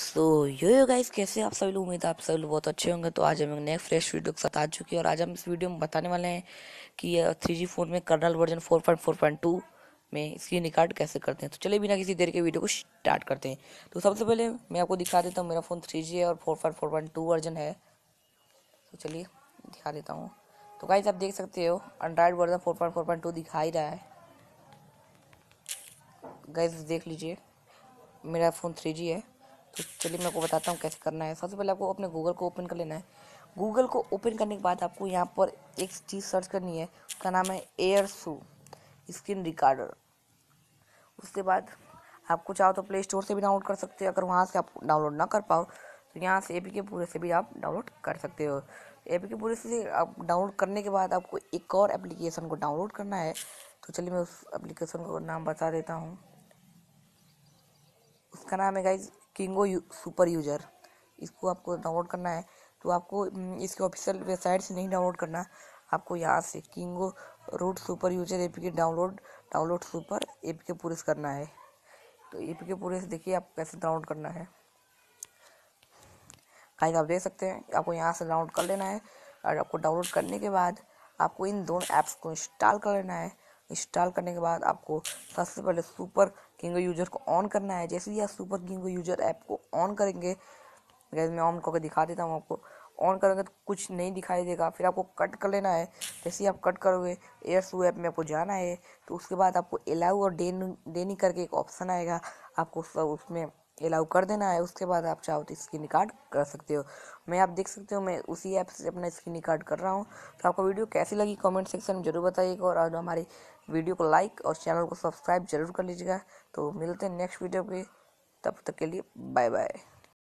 सो यो yo guys कैसे आप सभी लोग उम्मीद है आप सभी लोग बहुत अच्छे होंगे तो आज हम एक नए फ्रेश वीडियो के साथ आ चुकी है और आज हम इस वीडियो में बताने वाले हैं कि थ्री जी फोन में kernel version four point four point two में स्क्रीन रिकॉर्ड कैसे करते हैं तो चलिए बिना किसी देर के वीडियो को स्टार्ट करते हैं तो सबसे पहले मैं आपको दिखा देता हूँ मेरा फ़ोन थ्री जी है और four point four point two version है तो चलिए दिखा देता हूँ तो गाइस आप देख सकते हो Android version four point four point two दिखा ही रहा है गाइस देख लीजिए मेरा फ़ोन थ्री जी है तो चलिए मैं आपको बताता हूँ कैसे करना है सबसे पहले आपको अपने गूगल को ओपन कर लेना है गूगल को ओपन करने के बाद आपको यहाँ पर एक चीज़ सर्च करनी है उसका नाम है एयर शू स्क्रीन रिकॉर्डर उसके बाद आपको चाहो तो प्ले स्टोर से भी डाउनलोड कर सकते हो अगर वहाँ से आप डाउनलोड ना कर पाओ तो यहाँ से ए के पूरे से भी आप डाउनलोड कर सकते हो ए के पूरे से आप डाउनलोड करने के बाद आपको एक और एप्लीकेशन को डाउनलोड करना है तो चलिए मैं उस एप्लीकेशन का नाम बता देता हूँ उसका नाम है गाइज किंगो सुपर यूजर इसको आपको डाउनलोड करना है तो आपको इसके ऑफिशियल वेबसाइट से नहीं डाउनलोड करना आपको यहाँ से किंगो रूट सुपर यूजर के डाउनलोड डाउनलोड सुपर के पुरेस करना है तो ए पी के पुरेस देखिए आपको कैसे डाउनलोड करना है कहीं आप देख सकते हैं आपको यहाँ से डाउनलोड कर लेना है और आपको डाउनलोड करने के बाद आपको इन दोनों ऐप्स को इंस्टॉल कर लेना है इंस्टॉल करने के बाद आपको सबसे पहले सुपर गेंगो यूजर को ऑन करना है जैसे ही आप सुपर गेंगो यूजर ऐप को ऑन करेंगे गैस मैं ऑन करके दिखा देता हूँ आपको ऑन करोगे तो कुछ नहीं दिखाई देगा फिर आपको कट कर लेना है जैसे ही आप कट करोगे एयर सू ऐप में आपको जाना है तो उसके बाद आपको एलाउ और डेन डेनी करके एक ऑप्शन आएगा आपको उसमें अलाउ कर देना है उसके बाद आप चाहो तो स्क्रीन रिकार्ड कर सकते हो मैं आप देख सकते हो मैं उसी ऐप से अपना स्क्रीन रिकार्ड कर रहा हूँ तो आपको वीडियो कैसी लगी कमेंट सेक्शन में जरूर बताइएगा और हमारी हमारे वीडियो को लाइक और चैनल को सब्सक्राइब जरूर कर लीजिएगा तो मिलते हैं नेक्स्ट वीडियो पे तब तक के लिए बाय बाय